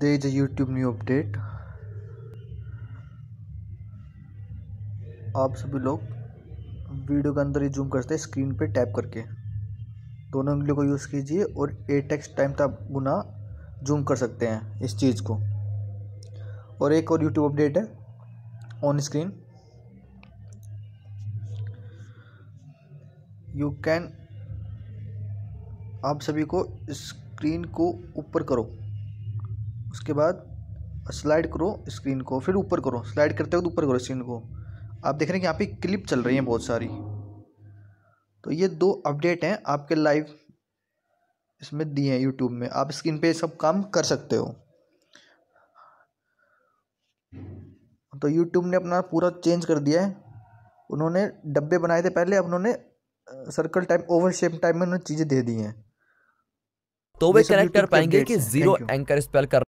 there is a YouTube new update आप सभी लोग वीडियो के अंदर ही जूम करते हैं स्क्रीन पे टैप करके दोनों उंगलियों को यूज़ कीजिए और ए टेक्स टाइम तक गुना जूम कर सकते हैं इस चीज़ को और एक और यूट्यूब अपडेट है ऑन स्क्रीन यू कैन आप सभी को स्क्रीन को ऊपर करो उसके बाद स्लाइड करो स्क्रीन को फिर ऊपर करो स्लाइड करते वक्त ऊपर करो स्क्रीन को आप देख रहे हैं कि यहाँ पे क्लिप चल रही हैं बहुत सारी तो ये दो अपडेट हैं आपके लाइव इसमें दिए हैं यूट्यूब में आप स्क्रीन पे सब काम कर सकते हो तो यूट्यूब ने अपना पूरा चेंज कर दिया है उन्होंने डब्बे बनाए थे पहले अब उन्होंने circle type oval shape type में उन्होंने चीज़ें दे दी हैं तो वे कनेक्ट कर पाएंगे कि जीरो एंकर स्पेल कर